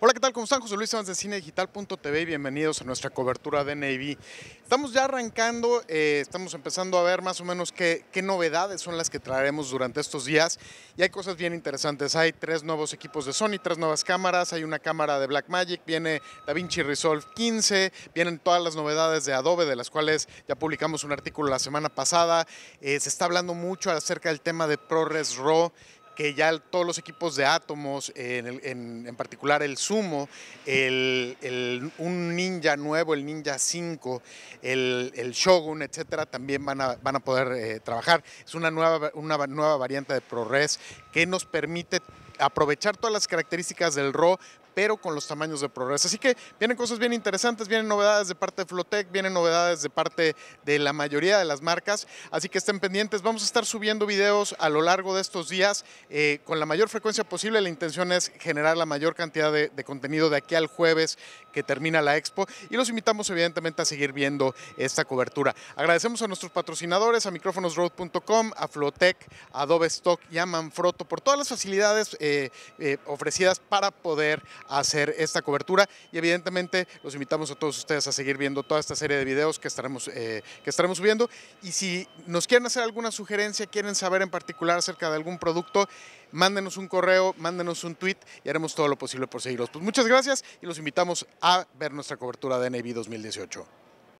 Hola, ¿qué tal? ¿Cómo están? José Luis de cinedigital.tv y bienvenidos a nuestra cobertura de Navy. Estamos ya arrancando, eh, estamos empezando a ver más o menos qué, novedades son las que traeremos durante estos días y hay cosas bien interesantes. Hay tres nuevos equipos de Sony, tres nuevas cámaras, hay una cámara de Blackmagic, viene DaVinci Resolve 15, vienen todas las novedades de Adobe, de las cuales ya publicamos un artículo la semana pasada. Eh, se está hablando mucho acerca del tema de ProRes RAW que ya todos los equipos de átomos, en, particular el Sumo, un Ninja nuevo, el Ninja 5, el, Shogun, etcétera, también van a, van a poder eh, trabajar. Es una nueva, una nueva variante de ProRes que nos permite aprovechar todas las características del RAW pero con los tamaños de progreso. Así que vienen cosas bien interesantes, vienen novedades de parte de Flotec, vienen novedades de parte de la mayoría de las marcas, así que estén pendientes. Vamos a estar subiendo videos a lo largo de estos días eh, con la mayor frecuencia posible. La intención es generar la mayor cantidad de contenido de aquí al jueves termina la expo y los invitamos evidentemente a seguir viendo esta cobertura. Agradecemos a nuestros patrocinadores, a micrófonosroad.com, a Flotec, a Adobe Stock y a Manfrotto por todas las facilidades eh, eh, ofrecidas para poder hacer esta cobertura y evidentemente los invitamos a todos ustedes a seguir viendo toda esta serie de videos que estaremos, eh, que estaremos subiendo y si nos quieren hacer alguna sugerencia, quieren saber en particular acerca de algún producto, mándenos un correo, mándenos un tweet y haremos todo lo posible por seguirlos. Pues muchas gracias y los invitamos a ver nuestra cobertura de NB 2018.